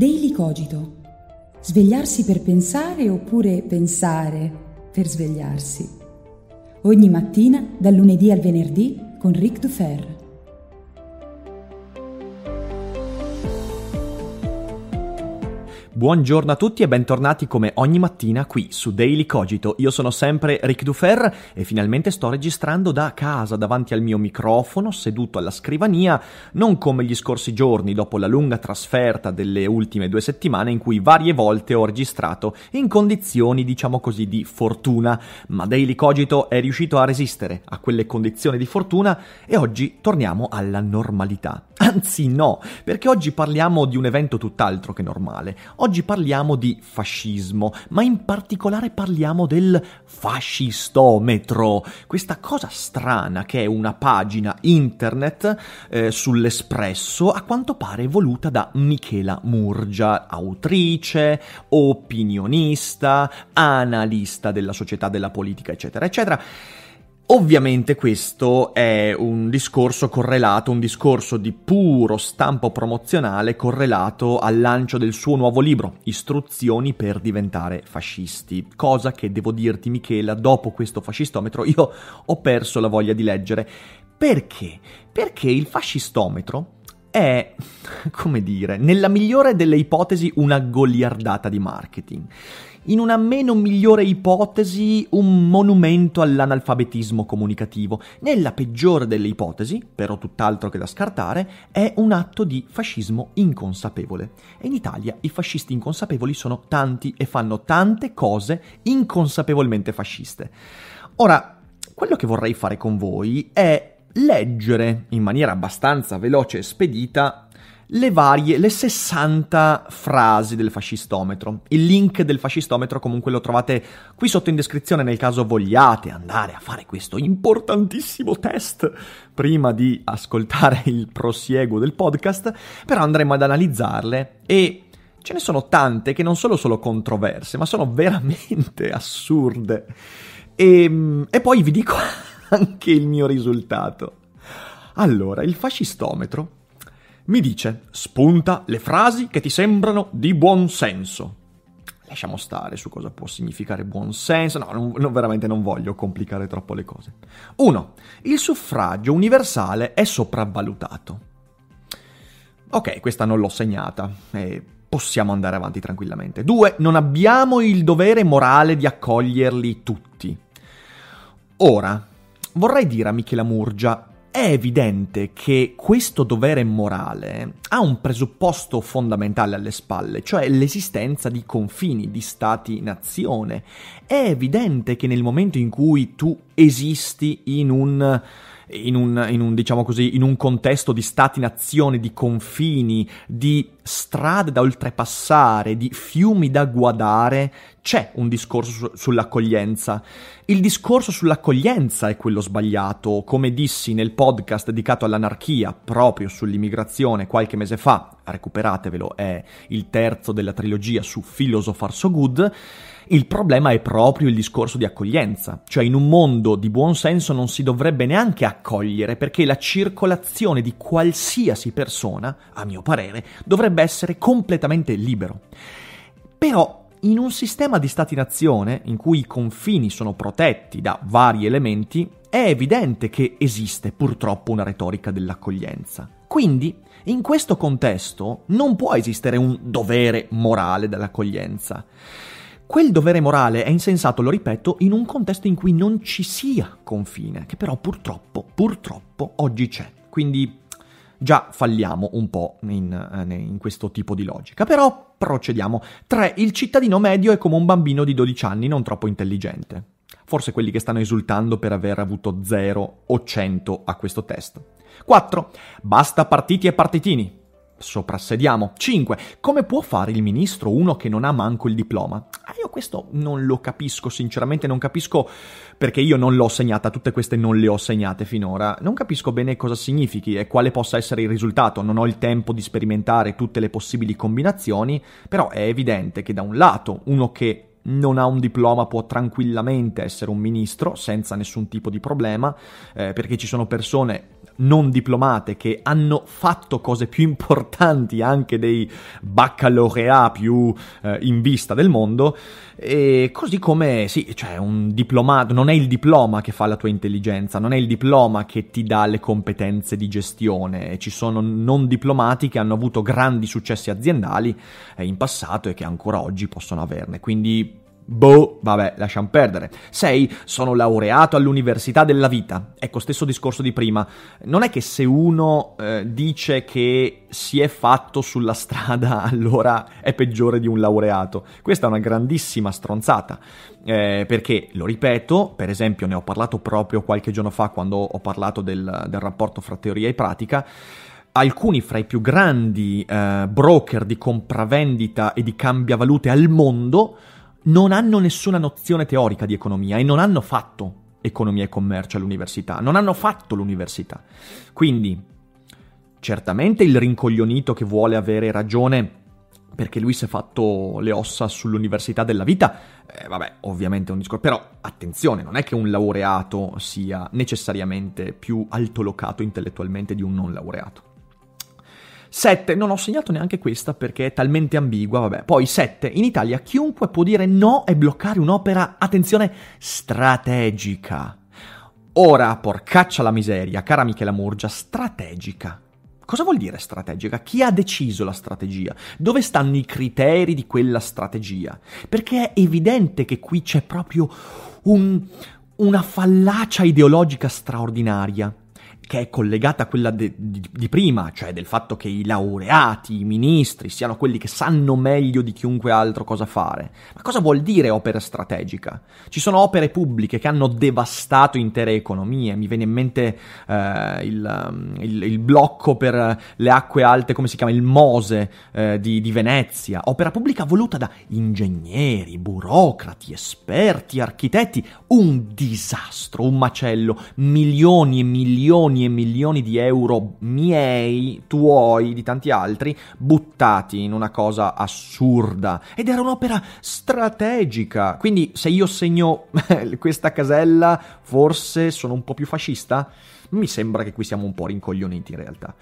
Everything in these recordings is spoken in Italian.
Daily Cogito. Svegliarsi per pensare oppure pensare per svegliarsi. Ogni mattina, dal lunedì al venerdì, con Ric Dufer. Buongiorno a tutti e bentornati come ogni mattina qui su Daily Cogito. Io sono sempre Ric Dufer e finalmente sto registrando da casa davanti al mio microfono, seduto alla scrivania, non come gli scorsi giorni dopo la lunga trasferta delle ultime due settimane in cui varie volte ho registrato in condizioni diciamo così di fortuna, ma Daily Cogito è riuscito a resistere a quelle condizioni di fortuna e oggi torniamo alla normalità. Anzi no, perché oggi parliamo di un evento tutt'altro che normale. Oggi Oggi parliamo di fascismo, ma in particolare parliamo del fascistometro, questa cosa strana che è una pagina internet eh, sull'espresso a quanto pare voluta da Michela Murgia, autrice, opinionista, analista della società della politica, eccetera, eccetera. Ovviamente questo è un discorso correlato, un discorso di puro stampo promozionale correlato al lancio del suo nuovo libro, Istruzioni per diventare fascisti. Cosa che devo dirti Michela, dopo questo fascistometro io ho perso la voglia di leggere. Perché? Perché il fascistometro è, come dire, nella migliore delle ipotesi una goliardata di marketing in una meno migliore ipotesi un monumento all'analfabetismo comunicativo. Nella peggiore delle ipotesi, però tutt'altro che da scartare, è un atto di fascismo inconsapevole. E in Italia i fascisti inconsapevoli sono tanti e fanno tante cose inconsapevolmente fasciste. Ora, quello che vorrei fare con voi è leggere in maniera abbastanza veloce e spedita le varie, le 60 frasi del fascistometro. Il link del fascistometro comunque lo trovate qui sotto in descrizione nel caso vogliate andare a fare questo importantissimo test prima di ascoltare il prosieguo del podcast, però andremo ad analizzarle e ce ne sono tante che non sono solo controverse, ma sono veramente assurde. E, ehm, e poi vi dico anche il mio risultato. Allora, il fascistometro mi dice, spunta le frasi che ti sembrano di buon senso. Lasciamo stare su cosa può significare buon senso, no, non, non, veramente non voglio complicare troppo le cose. 1. Il suffragio universale è sopravvalutato. Ok, questa non l'ho segnata, e possiamo andare avanti tranquillamente. 2. Non abbiamo il dovere morale di accoglierli tutti. Ora, vorrei dire a Michela Murgia è evidente che questo dovere morale ha un presupposto fondamentale alle spalle, cioè l'esistenza di confini, di stati-nazione. È evidente che nel momento in cui tu esisti in un in un, in un, diciamo così, in un contesto di stati-nazione, di confini, di strade da oltrepassare, di fiumi da guardare, c'è un discorso su- sull'accoglienza. Il discorso sull'accoglienza è quello sbagliato, come dissi nel podcast dedicato all'anarchia proprio sull'immigrazione qualche mese fa, recuperatevelo, è il terzo della trilogia su Philosopher So Good. Il problema è proprio il discorso di accoglienza, cioè in un mondo di buon senso non si dovrebbe neanche accogliere perché la circolazione di qualsiasi persona, a mio parere, dovrebbe essere completamente libero. Però in un sistema di stati-nazione, in cui i confini sono protetti da vari elementi, è evidente che esiste purtroppo una retorica dell'accoglienza. Quindi, in questo contesto, non può esistere un dovere morale dell'accoglienza. Quel dovere morale è insensato, lo ripeto, in un contesto in cui non ci sia confine, che però purtroppo, purtroppo oggi c'è. Quindi già falliamo un po' in, eh, in, questo tipo di logica. Però procediamo. 3. Il cittadino medio è come un bambino di 12 anni non troppo intelligente. Forse quelli che stanno esultando per aver avuto 0 o 100 a questo test. 4. Basta partiti e partitini soprassediamo. 5. Come può fare il ministro uno che non ha manco il diploma? Ah, io questo non lo capisco, sinceramente non capisco perché io non l'ho segnata, tutte queste non le ho segnate finora. Non capisco bene cosa significhi e quale possa essere il risultato, non ho il tempo di sperimentare tutte le possibili combinazioni, però è evidente che da un lato uno che non ha un diploma può tranquillamente essere un ministro senza nessun tipo di problema, eh, perché ci sono persone non diplomate che hanno fatto cose più importanti anche dei baccalaureati più eh, in vista del mondo e così come sì, cioè un diplomato non è il diploma che fa la tua intelligenza, non è il diploma che ti dà le competenze di gestione. Ci sono non diplomati che hanno avuto grandi successi aziendali eh, in passato e che ancora oggi possono averne. Quindi Boh, vabbè, lasciamo perdere. 6. Sono laureato all'università della vita. Ecco, stesso discorso di prima. Non è che se uno eh, dice che si è fatto sulla strada, allora è peggiore di un laureato. Questa è una grandissima stronzata. Eh, perché, lo ripeto, per esempio ne ho parlato proprio qualche giorno fa quando ho parlato del, del rapporto fra teoria e pratica alcuni fra i più grandi eh, broker di compravendita e di cambiavalute al mondo non hanno nessuna nozione teorica di economia e non hanno fatto economia e commercio all'università, non hanno fatto l'università. Quindi, certamente il rincoglionito che vuole avere ragione perché lui si è fatto le ossa sull'università della vita, eh, vabbè, ovviamente è un discorso, però attenzione, non è che un laureato sia necessariamente più altolocato intellettualmente di un non laureato. 7, non ho segnato neanche questa perché è talmente ambigua, vabbè. Poi 7, in Italia chiunque può dire no e bloccare un'opera, attenzione, strategica. Ora, porcaccia la miseria, cara Michela Murgia, strategica. Cosa vuol dire strategica? Chi ha deciso la strategia? Dove stanno i criteri di quella strategia? Perché è evidente che qui c'è proprio un, una fallacia ideologica straordinaria che è collegata a quella de, di, di, prima, cioè del fatto che i laureati, i ministri siano quelli che sanno meglio di chiunque altro cosa fare. Ma cosa vuol dire opera strategica? Ci sono opere pubbliche che hanno devastato intere economie, mi viene in mente eh, il, um, il, il, blocco per le acque alte, come si chiama, il Mose eh, di, di Venezia, opera pubblica voluta da ingegneri, burocrati, esperti, architetti, un disastro, un macello, milioni e milioni milioni e milioni di euro miei, tuoi, di tanti altri, buttati in una cosa assurda. Ed era un'opera strategica. Quindi se io segno questa casella, forse sono un po' più fascista? Mi sembra che qui siamo un po' rincoglioniti in realtà.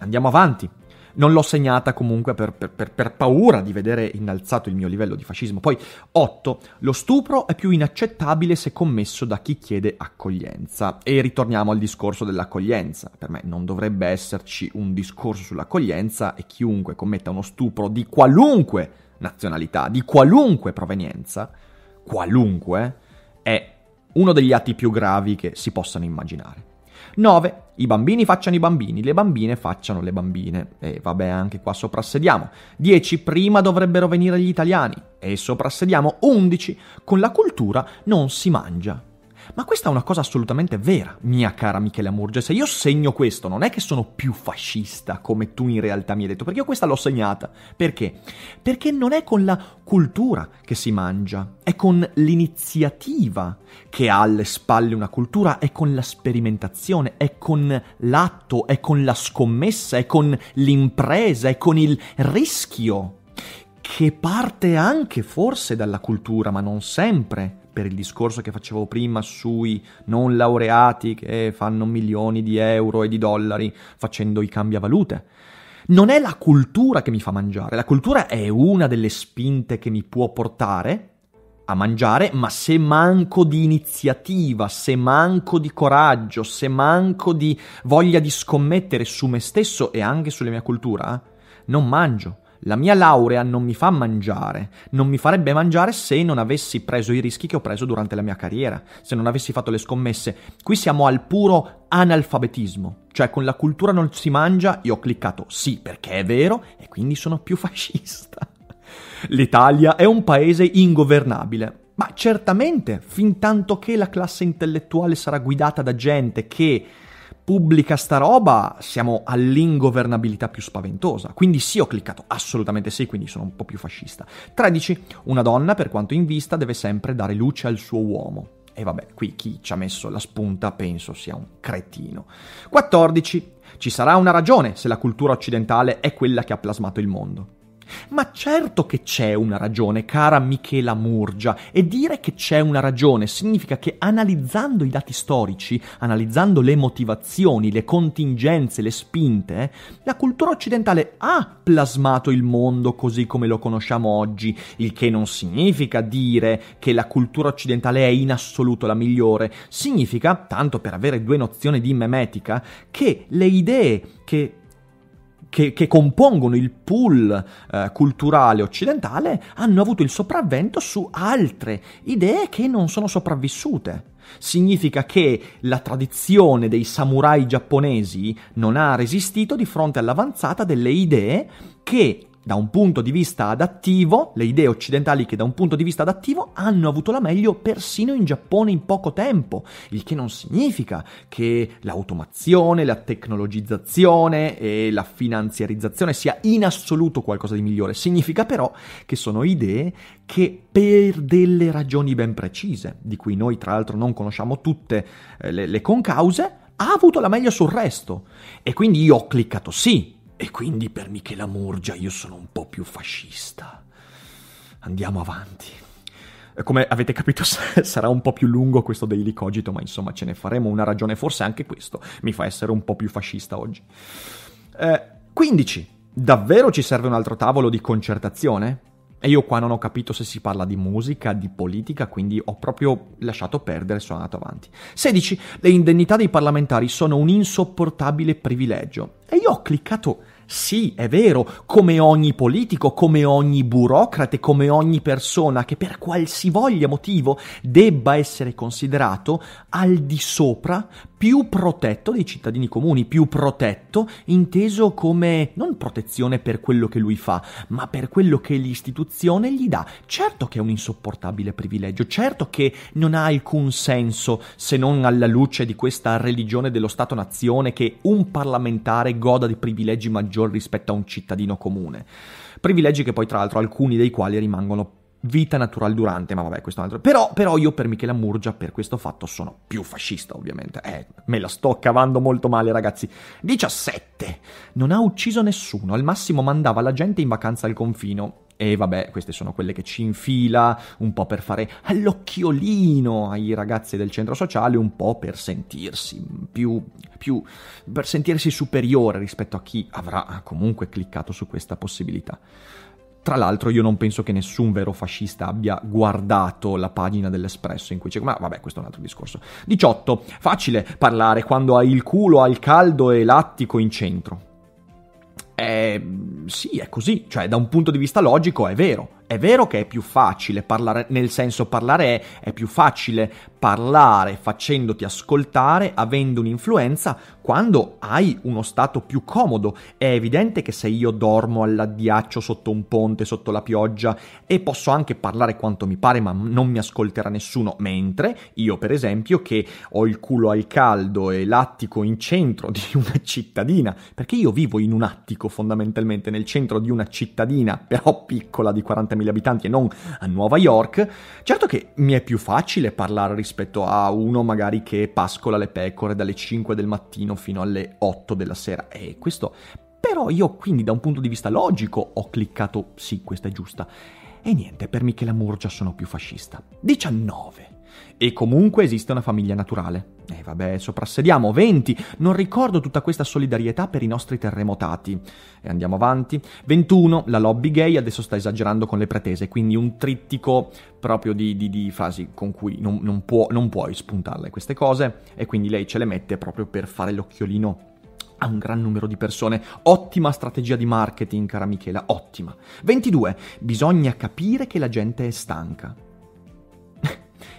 Andiamo avanti non l'ho segnata comunque per, per, per, per, paura di vedere innalzato il mio livello di fascismo. Poi 8. Lo stupro è più inaccettabile se commesso da chi chiede accoglienza. E ritorniamo al discorso dell'accoglienza. Per me non dovrebbe esserci un discorso sull'accoglienza e chiunque commetta uno stupro di qualunque nazionalità, di qualunque provenienza, qualunque, è uno degli atti più gravi che si possano immaginare. 9. I bambini facciano i bambini, le bambine facciano le bambine. E vabbè, anche qua soprassediamo. 10. Prima dovrebbero venire gli italiani. E soprassediamo. 11. Con la cultura non si mangia. Ma questa è una cosa assolutamente vera, mia cara Michele Murgia. Se io segno questo, non è che sono più fascista come tu in realtà mi hai detto, perché io questa l'ho segnata. Perché? Perché non è con la cultura che si mangia, è con l'iniziativa che ha alle spalle una cultura, è con la sperimentazione, è con l'atto, è con la scommessa, è con l'impresa, è con il rischio che parte anche forse dalla cultura, ma non sempre, per il discorso che facevo prima sui non laureati che fanno milioni di euro e di dollari facendo i cambiavalute. Non è la cultura che mi fa mangiare, la cultura è una delle spinte che mi può portare a mangiare, ma se manco di iniziativa, se manco di coraggio, se manco di voglia di scommettere su me stesso e anche sulla mia cultura, eh, non mangio la mia laurea non mi fa mangiare, non mi farebbe mangiare se non avessi preso i rischi che ho preso durante la mia carriera, se non avessi fatto le scommesse. Qui siamo al puro analfabetismo, cioè con la cultura non si mangia, io ho cliccato sì perché è vero e quindi sono più fascista. L'Italia è un paese ingovernabile. Ma certamente, fin tanto che la classe intellettuale sarà guidata da gente che pubblica sta roba, siamo all'ingovernabilità più spaventosa. Quindi sì, ho cliccato, assolutamente sì, quindi sono un po' più fascista. 13. Una donna, per quanto in vista, deve sempre dare luce al suo uomo. E vabbè, qui chi ci ha messo la spunta penso sia un cretino. 14. Ci sarà una ragione se la cultura occidentale è quella che ha plasmato il mondo. Ma certo che c'è una ragione, cara Michela Murgia, e dire che c'è una ragione significa che analizzando i dati storici, analizzando le motivazioni, le contingenze, le spinte, la cultura occidentale ha plasmato il mondo così come lo conosciamo oggi, il che non significa dire che la cultura occidentale è in assoluto la migliore, significa, tanto per avere due nozioni di memetica, che le idee che che, che compongono il pool eh, culturale occidentale hanno avuto il sopravvento su altre idee che non sono sopravvissute. Significa che la tradizione dei samurai giapponesi non ha resistito di fronte all'avanzata delle idee che da un punto di vista adattivo, le idee occidentali che da un punto di vista adattivo hanno avuto la meglio persino in Giappone in poco tempo, il che non significa che l'automazione, la tecnologizzazione e la finanziarizzazione sia in assoluto qualcosa di migliore, significa però che sono idee che per delle ragioni ben precise, di cui noi tra l'altro non conosciamo tutte eh, le, le concause, ha avuto la meglio sul resto. E quindi io ho cliccato sì, e quindi per Michela Murgia io sono un po' più fascista. Andiamo avanti. Eh, come avete capito sarà un po' più lungo questo daily cogito, ma insomma ce ne faremo una ragione, forse anche questo mi fa essere un po' più fascista oggi. Eh, 15. Davvero ci serve un altro tavolo di concertazione? E io qua non ho capito se si parla di musica, di politica, quindi ho proprio lasciato perdere e sono andato avanti. 16. Le indennità dei parlamentari sono un insopportabile privilegio. E io ho cliccato sì, è vero, come ogni politico, come ogni burocrate, come ogni persona che per qualsivoglia motivo debba essere considerato al di sopra, più protetto dei cittadini comuni, più protetto inteso come non protezione per quello che lui fa, ma per quello che l'istituzione gli dà. Certo che è un insopportabile privilegio, certo che non ha alcun senso se non alla luce di questa religione dello Stato-nazione che un parlamentare goda di privilegi maggiori maggiori rispetto a un cittadino comune. Privilegi che poi tra l'altro alcuni dei quali rimangono vita natural durante, ma vabbè, questo è un altro. Però, però io per Michela Murgia, per questo fatto, sono più fascista, ovviamente. Eh, me la sto cavando molto male, ragazzi. 17. Non ha ucciso nessuno, al massimo mandava la gente in vacanza al confino. E vabbè, queste sono quelle che ci infila un po' per fare all'occhiolino ai ragazzi del centro sociale, un po' per sentirsi più, più per sentirsi superiore rispetto a chi avrà comunque cliccato su questa possibilità. Tra l'altro io non penso che nessun vero fascista abbia guardato la pagina dell'Espresso in cui c'è... Ma vabbè, questo è un altro discorso. 18. Facile parlare quando hai il culo al caldo e l'attico in centro. Eh, sì, è così, cioè da un punto di vista logico è vero, è vero che è più facile parlare, nel senso parlare è, è più facile parlare facendoti ascoltare, avendo un'influenza, quando hai uno stato più comodo. È evidente che se io dormo all'addiaccio sotto un ponte, sotto la pioggia, e posso anche parlare quanto mi pare, ma non mi ascolterà nessuno, mentre io, per esempio, che ho il culo al caldo e l'attico in centro di una cittadina, perché io vivo in un attico fondamentalmente, nel centro di una cittadina, però piccola di 40 50.000 abitanti e non a Nuova York, certo che mi è più facile parlare rispetto a uno magari che pascola le pecore dalle 5 del mattino fino alle 8 della sera e questo... Però io quindi da un punto di vista logico ho cliccato sì, questa è giusta. E niente, per Michela Murgia sono più fascista. 19. E comunque esiste una famiglia naturale. E eh, vabbè, soprassediamo, 20. Non ricordo tutta questa solidarietà per i nostri terremotati. E andiamo avanti. 21. La lobby gay adesso sta esagerando con le pretese, quindi un trittico proprio di, di, di frasi con cui non, non, può, non puoi spuntarle queste cose. E quindi lei ce le mette proprio per fare l'occhiolino a un gran numero di persone. Ottima strategia di marketing, cara Michela, ottima. 22. Bisogna capire che la gente è stanca.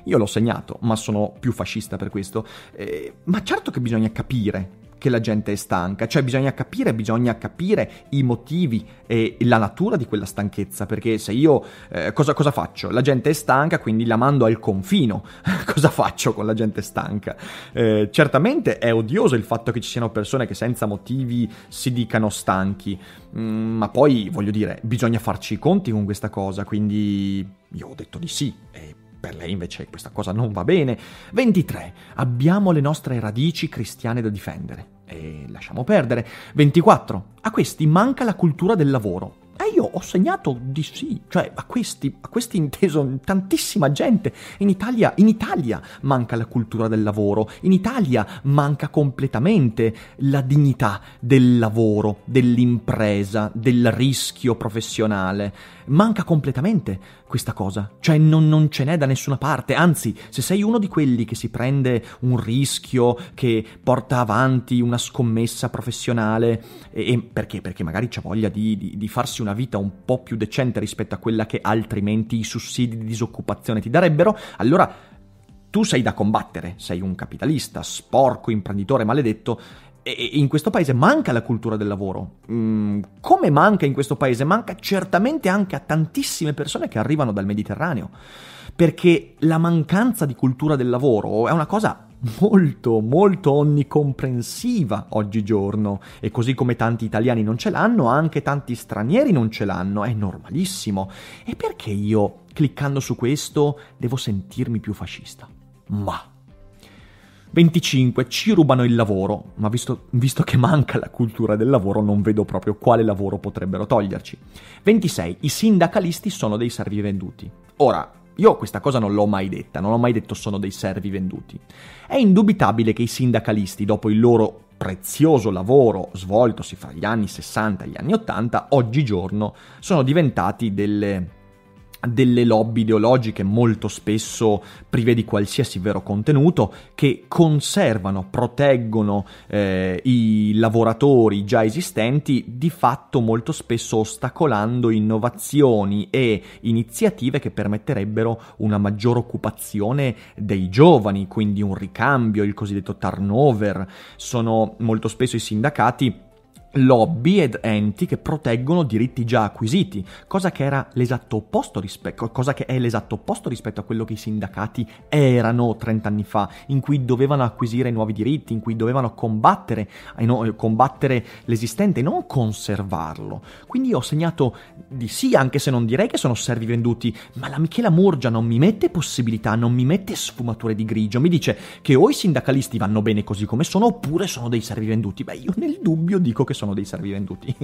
Io l'ho segnato, ma sono più fascista per questo. Eh, ma certo che bisogna capire che la gente è stanca, cioè bisogna capire, bisogna capire i motivi e la natura di quella stanchezza, perché se io eh, cosa, cosa, faccio? La gente è stanca, quindi la mando al confino, cosa faccio con la gente stanca? Eh, certamente è odioso il fatto che ci siano persone che senza motivi si dicano stanchi, mm, ma poi voglio dire, bisogna farci i conti con questa cosa, quindi io ho detto di sì. E per lei invece questa cosa non va bene. 23. Abbiamo le nostre radici cristiane da difendere. E lasciamo perdere. 24. A questi manca la cultura del lavoro. E io ho segnato di sì, cioè a questi, a questi inteso tantissima gente. In Italia, in Italia manca la cultura del lavoro, in Italia manca completamente la dignità del lavoro, dell'impresa, del rischio professionale manca completamente questa cosa, cioè non, non, ce n'è da nessuna parte, anzi se sei uno di quelli che si prende un rischio, che porta avanti una scommessa professionale, e, e perché? Perché magari c'è voglia di, di, di farsi una vita un po' più decente rispetto a quella che altrimenti i sussidi di disoccupazione ti darebbero, allora tu sei da combattere, sei un capitalista, sporco, imprenditore maledetto in questo paese manca la cultura del lavoro. Mm, come manca in questo paese? Manca certamente anche a tantissime persone che arrivano dal Mediterraneo, perché la mancanza di cultura del lavoro è una cosa molto molto onnicomprensiva oggigiorno e così come tanti italiani non ce l'hanno, anche tanti stranieri non ce l'hanno, è normalissimo. E perché io, cliccando su questo, devo sentirmi più fascista? Ma... 25 ci rubano il lavoro, ma visto, visto, che manca la cultura del lavoro non vedo proprio quale lavoro potrebbero toglierci. 26 i sindacalisti sono dei servi venduti. Ora, io questa cosa non l'ho mai detta, non ho mai detto sono dei servi venduti. È indubitabile che i sindacalisti, dopo il loro prezioso lavoro svoltosi fra gli anni 60 e gli anni 80, oggigiorno sono diventati delle delle lobby ideologiche molto spesso prive di qualsiasi vero contenuto che conservano, proteggono eh, i lavoratori già esistenti, di fatto molto spesso ostacolando innovazioni e iniziative che permetterebbero una maggiore occupazione dei giovani, quindi un ricambio, il cosiddetto turnover. Sono molto spesso i sindacati lobby ed enti che proteggono diritti già acquisiti, cosa che, rispe- cosa che, è l'esatto opposto rispetto a quello che i sindacati erano 30 anni fa, in cui dovevano acquisire nuovi diritti, in cui dovevano combattere, eh, no, eh, combattere l'esistente, non conservarlo. Quindi ho segnato di sì, anche se non direi che sono servi venduti, ma la Michela Murgia non mi mette possibilità, non mi mette sfumature di grigio, mi dice che o i sindacalisti vanno bene così come sono oppure sono dei servi venduti. Beh, io nel dubbio dico che sono sono dei servi venduti.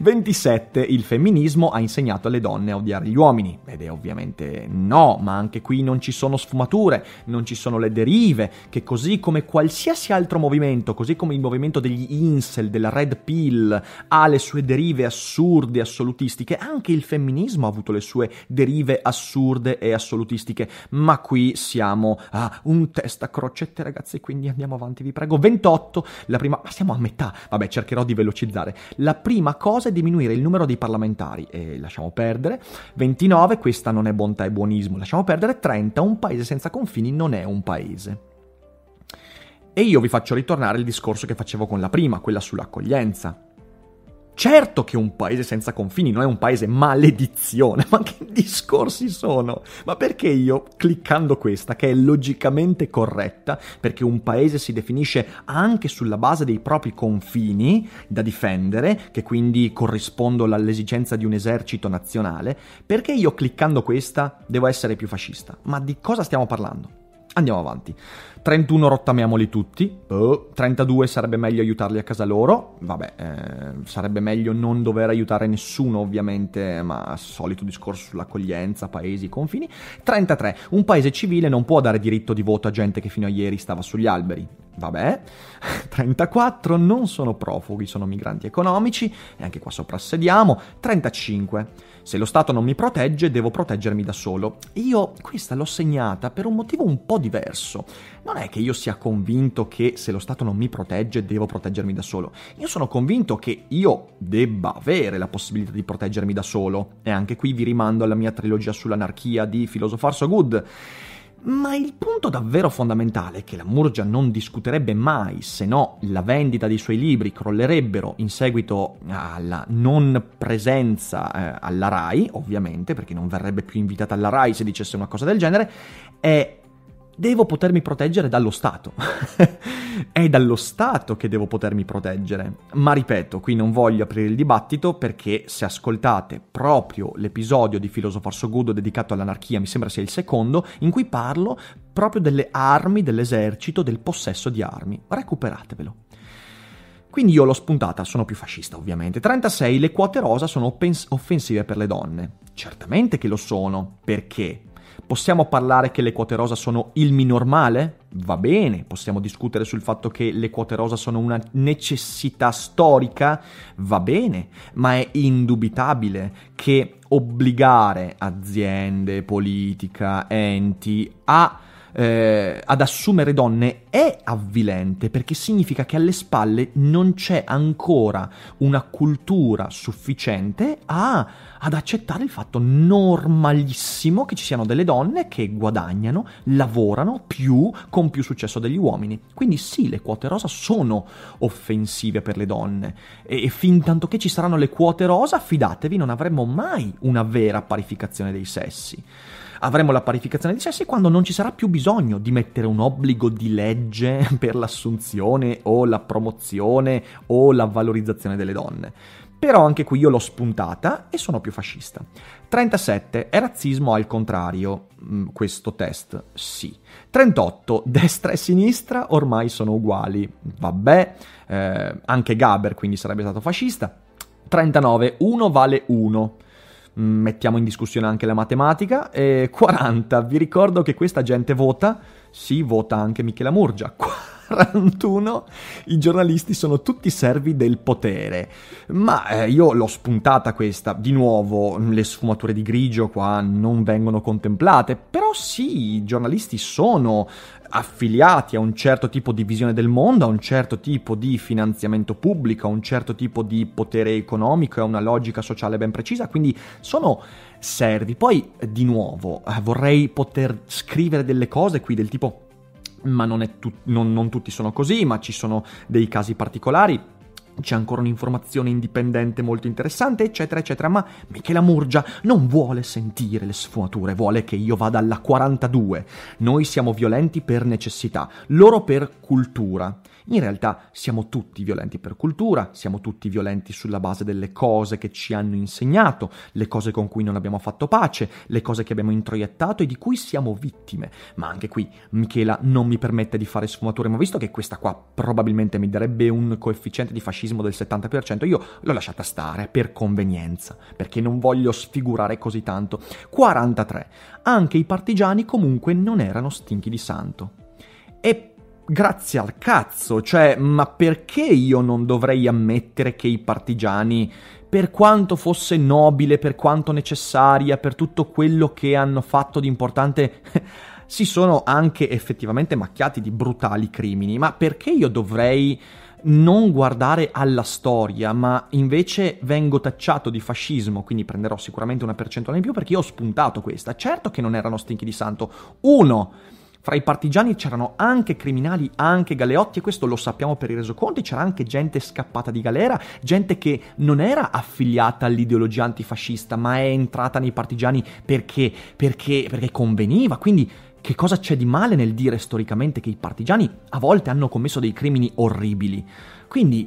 27. Il femminismo ha insegnato alle donne a odiare gli uomini. Ed è ovviamente no, ma anche qui non ci sono sfumature, non ci sono le derive, che così come qualsiasi altro movimento, così come il movimento degli incel, della red pill, ha le sue derive assurde, assolutistiche, anche il femminismo ha avuto le sue derive assurde e assolutistiche. Ma qui siamo a un test a crocette, ragazzi, quindi andiamo avanti, vi prego. 28, la prima... Ma siamo a metà. Vabbè, cercherò di velocizzare esorcizzare. La prima cosa è diminuire il numero dei parlamentari, e lasciamo perdere. 29, questa non è bontà e buonismo, lasciamo perdere. 30, un paese senza confini non è un paese. E io vi faccio ritornare il discorso che facevo con la prima, quella sull'accoglienza. Certo che un paese senza confini non è un paese maledizione, ma che discorsi sono? Ma perché io, cliccando questa, che è logicamente corretta, perché un paese si definisce anche sulla base dei propri confini da difendere, che quindi corrispondono all'esigenza di un esercito nazionale, perché io cliccando questa devo essere più fascista? Ma di cosa stiamo parlando? Andiamo avanti. 31 rottamiamoli tutti, 32 sarebbe meglio aiutarli a casa loro, vabbè, eh, sarebbe meglio non dover aiutare nessuno ovviamente, ma solito discorso sull'accoglienza, paesi, confini. 33, un paese civile non può dare diritto di voto a gente che fino a ieri stava sugli alberi, vabbè. 34, non sono profughi, sono migranti economici, e anche qua soprassediamo. 35, se lo Stato non mi protegge, devo proteggermi da solo. Io questa l'ho segnata per un motivo un po' diverso non è che io sia convinto che se lo Stato non mi protegge devo proteggermi da solo. Io sono convinto che io debba avere la possibilità di proteggermi da solo. E anche qui vi rimando alla mia trilogia sull'anarchia di Philosopher So Good. Ma il punto davvero fondamentale che la Murgia non discuterebbe mai, se no la vendita dei suoi libri crollerebbero in seguito alla non presenza eh, alla RAI, ovviamente, perché non verrebbe più invitata alla RAI se dicesse una cosa del genere, è devo potermi proteggere dallo Stato. È dallo Stato che devo potermi proteggere. Ma ripeto, qui non voglio aprire il dibattito perché se ascoltate proprio l'episodio di Filosofar Sogudo dedicato all'anarchia, mi sembra sia il secondo, in cui parlo proprio delle armi dell'esercito, del possesso di armi. Recuperatevelo. Quindi io l'ho spuntata, sono più fascista ovviamente. 36. Le quote rosa sono offensive per le donne. Certamente che lo sono, perché Possiamo parlare che le quote rosa sono il minor male? Va bene, possiamo discutere sul fatto che le quote rosa sono una necessità storica? Va bene, ma è indubitabile che obbligare aziende, politica, enti a eh, ad assumere donne è avvilente perché significa che alle spalle non c'è ancora una cultura sufficiente a, ad accettare il fatto normalissimo che ci siano delle donne che guadagnano, lavorano più con più successo degli uomini. Quindi sì, le quote rosa sono offensive per le donne e, e fin tanto che ci saranno le quote rosa, fidatevi, non avremo mai una vera parificazione dei sessi avremo la parificazione di sessi quando non ci sarà più bisogno di mettere un obbligo di legge per l'assunzione o la promozione o la valorizzazione delle donne. Però anche qui io l'ho spuntata e sono più fascista. 37. È razzismo al contrario mm, questo test? Sì. 38. Destra e sinistra ormai sono uguali. Vabbè, eh, anche Gaber quindi sarebbe stato fascista. 39. Uno vale uno mettiamo in discussione anche la matematica. E 40, vi ricordo che questa gente vota, sì, vota anche Michela Murgia. 41, i giornalisti sono tutti servi del potere. Ma eh, io l'ho spuntata questa, di nuovo le sfumature di grigio qua non vengono contemplate, però sì, i giornalisti sono affiliati a un certo tipo di visione del mondo, a un certo tipo di finanziamento pubblico, a un certo tipo di potere economico e a una logica sociale ben precisa, quindi sono servi. Poi, di nuovo, eh, vorrei poter scrivere delle cose qui del tipo ma non, tu- non, non tutti sono così, ma ci sono dei casi particolari c'è ancora un'informazione indipendente molto interessante, eccetera, eccetera, ma Michela Murgia non vuole sentire le sfumature, vuole che io vada alla 42. Noi siamo violenti per necessità, loro per cultura. In realtà siamo tutti violenti per cultura, siamo tutti violenti sulla base delle cose che ci hanno insegnato, le cose con cui non abbiamo fatto pace, le cose che abbiamo introiettato e di cui siamo vittime. Ma anche qui Michela non mi permette di fare sfumature, ma visto che questa qua probabilmente mi darebbe un coefficiente di fascismo del 70%, io l'ho lasciata stare per convenienza, perché non voglio sfigurare così tanto. 43. Anche i partigiani comunque non erano stinchi di santo. E grazie al cazzo, cioè, ma perché io non dovrei ammettere che i partigiani, per quanto fosse nobile, per quanto necessaria, per tutto quello che hanno fatto di importante, si sono anche effettivamente macchiati di brutali crimini, ma perché io dovrei non guardare alla storia, ma invece vengo tacciato di fascismo, quindi prenderò sicuramente una percentuale in più perché io ho spuntato questa. Certo che non erano stinchi di santo. Uno, fra i partigiani c'erano anche criminali, anche galeotti, e questo lo sappiamo per i resoconti, c'era anche gente scappata di galera, gente che non era affiliata all'ideologia antifascista, ma è entrata nei partigiani perché, perché, perché conveniva, quindi... Che cosa c'è di male nel dire storicamente che i partigiani a volte hanno commesso dei crimini orribili? Quindi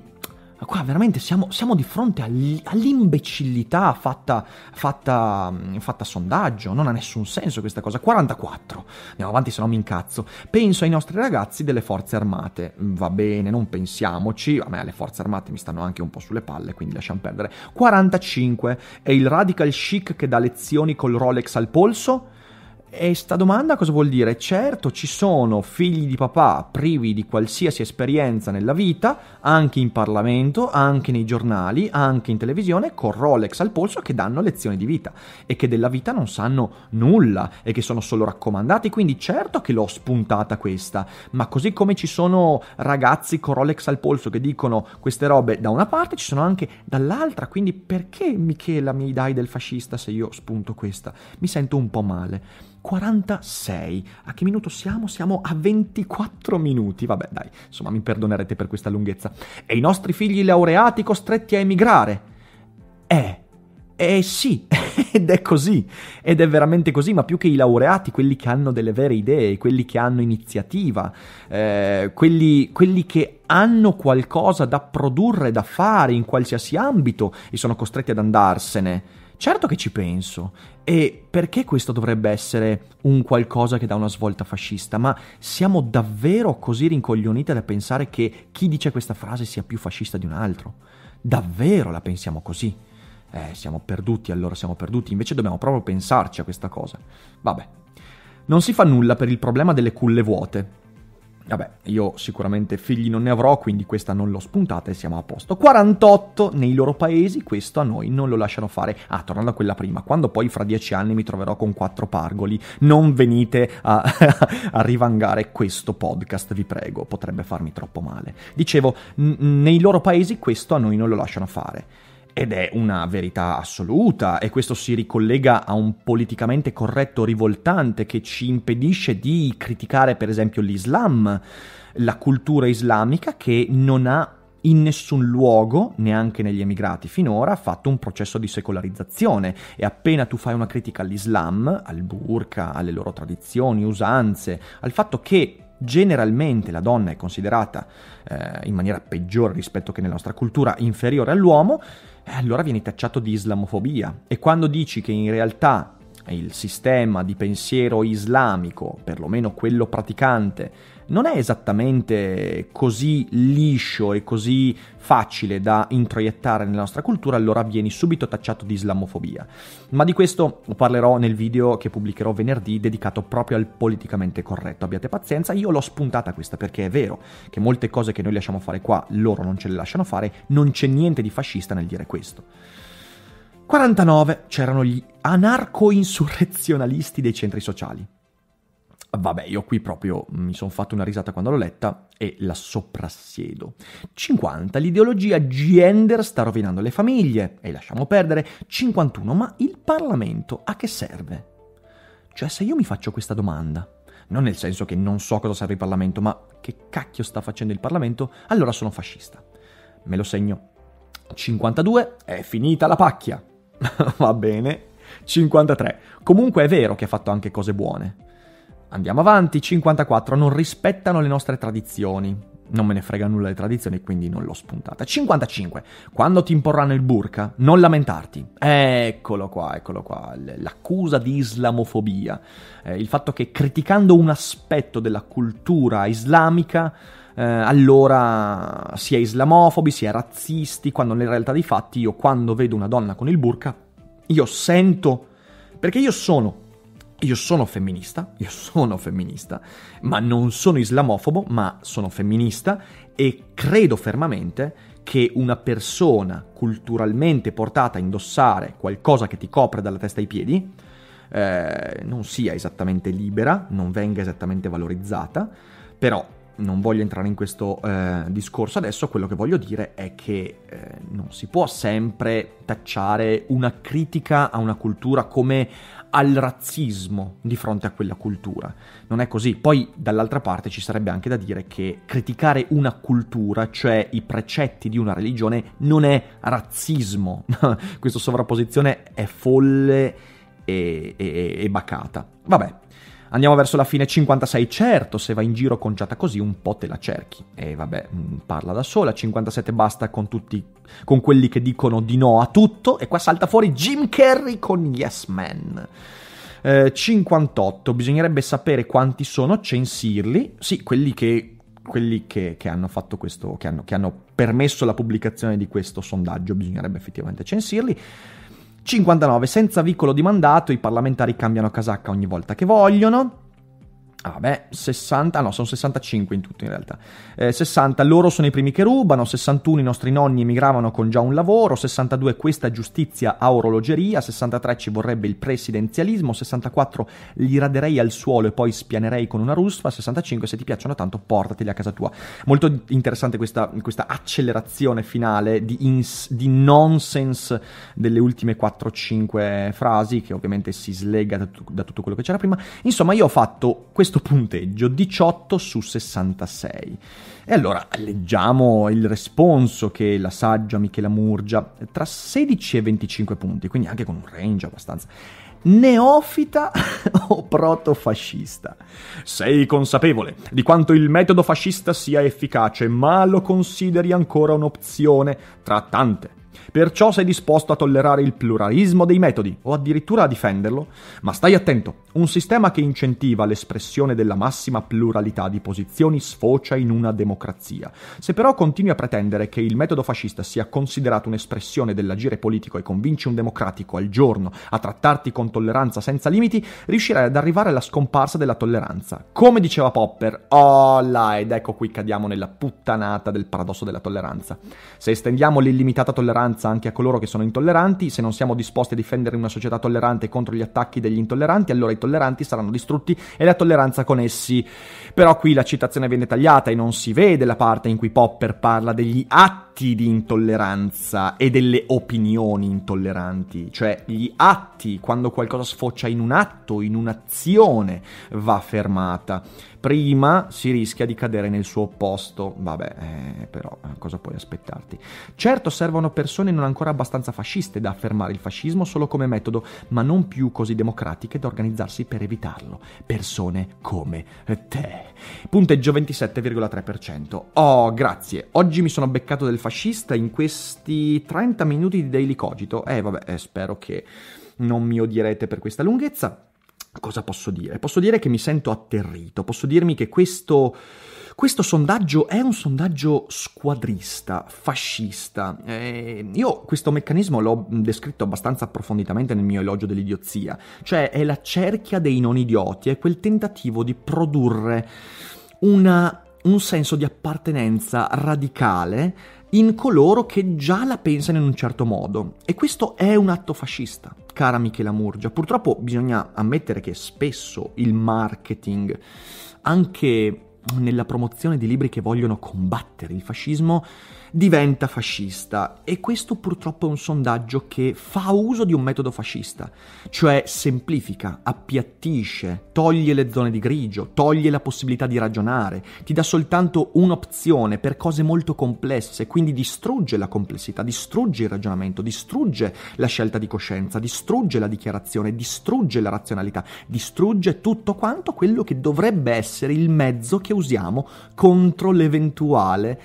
ma qua veramente siamo, siamo di fronte all'imbecillità fatta, fatta, fatta, a sondaggio, non ha nessun senso questa cosa. 44, andiamo avanti se no mi incazzo. Penso ai nostri ragazzi delle forze armate, mm, va bene, non pensiamoci, a me le forze armate mi stanno anche un po' sulle palle, quindi lasciamo perdere. 45, è il radical chic che dà lezioni col Rolex al polso? E sta domanda cosa vuol dire? Certo, ci sono figli di papà privi di qualsiasi esperienza nella vita, anche in Parlamento, anche nei giornali, anche in televisione, con Rolex al polso che danno lezioni di vita e che della vita non sanno nulla e che sono solo raccomandati, quindi certo che l'ho spuntata questa, ma così come ci sono ragazzi con Rolex al polso che dicono queste robe da una parte, ci sono anche dall'altra, quindi perché Michela mi dai del fascista se io spunto questa? Mi sento un po' male. 46. A che minuto siamo? Siamo a 24 minuti. Vabbè, dai, insomma, mi perdonerete per questa lunghezza. E i nostri figli laureati costretti a emigrare. Eh. Eh sì, ed è così, ed è veramente così, ma più che i laureati, quelli che hanno delle vere idee, quelli che hanno iniziativa, eh, quelli, quelli che hanno qualcosa da produrre, da fare in qualsiasi ambito e sono costretti ad andarsene Certo che ci penso. E perché questo dovrebbe essere un qualcosa che dà una svolta fascista? Ma siamo davvero così rincoglioniti da pensare che chi dice questa frase sia più fascista di un altro? Davvero la pensiamo così? Eh, siamo perduti, allora siamo perduti. Invece dobbiamo proprio pensarci a questa cosa. Vabbè. Non si fa nulla per il problema delle culle vuote. Vabbè, io sicuramente figli non ne avrò, quindi questa non l'ho spuntata e siamo a posto. 48 nei loro paesi, questo a noi non lo lasciano fare. Ah, tornando a quella prima, quando poi fra dieci anni mi troverò con quattro pargoli, non venite a, a rivangare questo podcast, vi prego, potrebbe farmi troppo male. Dicevo, n- nei loro paesi questo a noi non lo lasciano fare. Ed è una verità assoluta e questo si ricollega a un politicamente corretto rivoltante che ci impedisce di criticare per esempio l'Islam, la cultura islamica che non ha in nessun luogo, neanche negli emigrati finora, fatto un processo di secolarizzazione e appena tu fai una critica all'Islam, al burka, alle loro tradizioni, usanze, al fatto che generalmente la donna è considerata eh, in maniera peggiore rispetto che nella nostra cultura inferiore all'uomo, eh, allora vieni tacciato di islamofobia. E quando dici che in realtà il sistema di pensiero islamico, perlomeno quello praticante, non è esattamente così liscio e così facile da introiettare nella nostra cultura, allora vieni subito tacciato di islamofobia. Ma di questo parlerò nel video che pubblicherò venerdì dedicato proprio al politicamente corretto. Abbiate pazienza, io l'ho spuntata questa perché è vero che molte cose che noi lasciamo fare qua loro non ce le lasciano fare, non c'è niente di fascista nel dire questo. 49 c'erano gli anarco-insurrezionalisti dei centri sociali. Vabbè, io qui proprio mi sono fatto una risata quando l'ho letta e la soprassiedo. 50. L'ideologia gender sta rovinando le famiglie e lasciamo perdere. 51. Ma il Parlamento a che serve? Cioè, se io mi faccio questa domanda, non nel senso che non so cosa serve il Parlamento, ma che cacchio sta facendo il Parlamento, allora sono fascista. Me lo segno. 52. È finita la pacchia. Va bene. 53. Comunque è vero che ha fatto anche cose buone. Andiamo avanti, 54, non rispettano le nostre tradizioni. Non me ne frega nulla le tradizioni, quindi non l'ho spuntata. 55, quando ti imporranno il burka, non lamentarti. Eccolo qua, eccolo qua, l'accusa di islamofobia. Eh, il fatto che criticando un aspetto della cultura islamica... Eh, allora si è islamofobi, si è razzisti, quando nella realtà dei fatti io quando vedo una donna con il burka, io sento, perché io sono io sono femminista, io sono femminista, ma non sono islamofobo, ma sono femminista e credo fermamente che una persona culturalmente portata a indossare qualcosa che ti copre dalla testa ai piedi eh, non sia esattamente libera, non venga esattamente valorizzata, però non voglio entrare in questo eh, discorso adesso, quello che voglio dire è che eh, non si può sempre tacciare una critica a una cultura come al razzismo di fronte a quella cultura. Non è così. Poi dall'altra parte ci sarebbe anche da dire che criticare una cultura, cioè i precetti di una religione, non è razzismo. Questa sovrapposizione è folle e, e, e bacata. Vabbè, Andiamo verso la fine 56, certo, se vai in giro conciata così un po' te la cerchi. E vabbè, mm, parla da sola, 57 basta con tutti con quelli che dicono di no a tutto. E qua salta fuori Jim Carrey con Yes Man. Eh, 58. Bisognerebbe sapere quanti sono, censirli. Sì, quelli che quelli che, che, hanno fatto questo, che hanno, che hanno, permesso la pubblicazione di questo sondaggio, bisognerebbe effettivamente censirli. 59. Senza vicolo di mandato, i parlamentari cambiano casacca ogni volta che vogliono. Ah beh, 60, no, sono 65 in tutto in realtà. Eh, 60 loro sono i primi che rubano, 61 i nostri nonni emigravano con già un lavoro, 62 questa giustizia a orologeria, 63 ci vorrebbe il presidenzialismo, 64 li raderei al suolo e poi spianerei con una ruspa, 65 se ti piacciono tanto portateli a casa tua. Molto interessante questa, questa accelerazione finale di, ins, di nonsense delle ultime 4-5 frasi che ovviamente si slega da, da tutto quello che c'era prima. Insomma, io ho fatto questo questo punteggio, 18 su 66. E allora leggiamo il responso che la saggia Michela Murgia, tra 16 e 25 punti, quindi anche con un range abbastanza neofita o protofascista. Sei consapevole di quanto il metodo fascista sia efficace, ma lo consideri ancora un'opzione tra tante Perciò sei disposto a tollerare il pluralismo dei metodi o addirittura a difenderlo? Ma stai attento, un sistema che incentiva l'espressione della massima pluralità di posizioni sfocia in una democrazia. Se però continui a pretendere che il metodo fascista sia considerato un'espressione dell'agire politico e convinci un democratico al giorno a trattarti con tolleranza senza limiti, riuscirai ad arrivare alla scomparsa della tolleranza. Come diceva Popper, oh là, ed ecco qui cadiamo nella puttanata del paradosso della tolleranza. Se estendiamo l'illimitata tolleranza tolleranza anche a coloro che sono intolleranti, se non siamo disposti a difendere una società tollerante contro gli attacchi degli intolleranti, allora i tolleranti saranno distrutti e la tolleranza con essi. Però qui la citazione viene tagliata e non si vede la parte in cui Popper parla degli atti atti di intolleranza e delle opinioni intolleranti, cioè gli atti, quando qualcosa sfocia in un atto, in un'azione, va fermata. Prima si rischia di cadere nel suo opposto, vabbè, eh, però eh, cosa puoi aspettarti? Certo servono persone non ancora abbastanza fasciste da affermare il fascismo solo come metodo, ma non più così democratiche da organizzarsi per evitarlo. Persone come te. Punteggio 27,3%. Oh, grazie. Oggi mi sono beccato del fascista in questi 30 minuti di Daily Cogito. Eh vabbè, eh, spero che non mi odierete per questa lunghezza. Cosa posso dire? Posso dire che mi sento atterrito, posso dirmi che questo... Questo sondaggio è un sondaggio squadrista, fascista. Eh, io questo meccanismo l'ho descritto abbastanza approfonditamente nel mio elogio dell'idiozia, cioè è la cerchia dei non idioti, è quel tentativo di produrre una, un senso di appartenenza radicale in coloro che già la pensano in un certo modo. E questo è un atto fascista, cara Michela Murgia. Purtroppo bisogna ammettere che spesso il marketing, anche nella promozione di libri che vogliono combattere il fascismo, diventa fascista. E questo purtroppo è un sondaggio che fa uso di un metodo fascista, cioè semplifica, appiattisce, toglie le zone di grigio, toglie la possibilità di ragionare, ti dà soltanto un'opzione per cose molto complesse, quindi distrugge la complessità, distrugge il ragionamento, distrugge la scelta di coscienza, distrugge la dichiarazione, distrugge la razionalità, distrugge tutto quanto quello che dovrebbe essere il mezzo che usiamo contro l'eventuale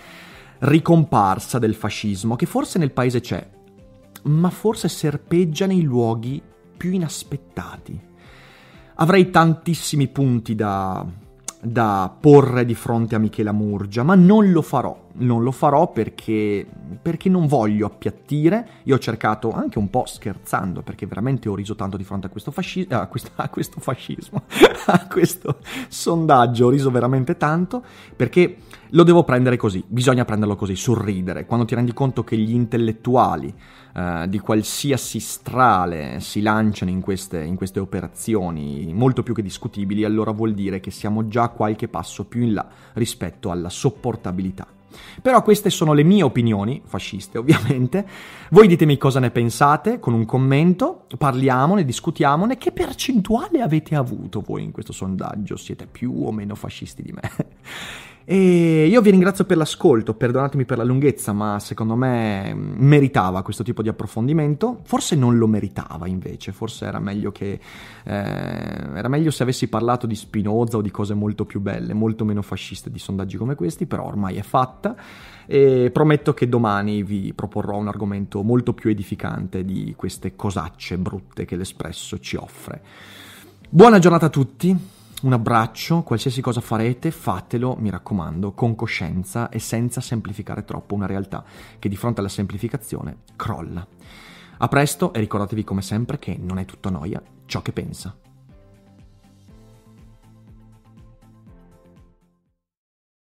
ricomparsa del fascismo, che forse nel paese c'è, ma forse serpeggia nei luoghi più inaspettati. Avrei tantissimi punti da, da porre di fronte a Michela Murgia, ma non lo farò. Non lo farò perché, perché non voglio appiattire. Io ho cercato anche un po' scherzando, perché veramente ho riso tanto di fronte a questo, fasci- a questo, a questo fascismo, a questo sondaggio, ho riso veramente tanto, perché lo devo prendere così, bisogna prenderlo così, sorridere, quando ti rendi conto che gli intellettuali eh, di qualsiasi strale si lanciano in queste, in queste operazioni molto più che discutibili, allora vuol dire che siamo già qualche passo più in là rispetto alla sopportabilità. Però queste sono le mie opinioni, fasciste ovviamente. Voi ditemi cosa ne pensate con un commento, parliamone, discutiamone. Che percentuale avete avuto voi in questo sondaggio? Siete più o meno fascisti di me? E io vi ringrazio per l'ascolto, perdonatemi per la lunghezza, ma secondo me mm, meritava questo tipo di approfondimento. Forse non lo meritava invece, forse era meglio che eh, era meglio se avessi parlato di Spinoza o di cose molto più belle, molto meno fasciste di sondaggi come questi, però ormai è fatta e prometto che domani vi proporrò un argomento molto più edificante di queste cosacce brutte che l'Espresso ci offre. Buona giornata a tutti un abbraccio, qualsiasi cosa farete, fatelo, mi raccomando, con coscienza e senza semplificare troppo una realtà che di fronte alla semplificazione crolla. A presto e ricordatevi come sempre che non è tutto noia ciò che pensa.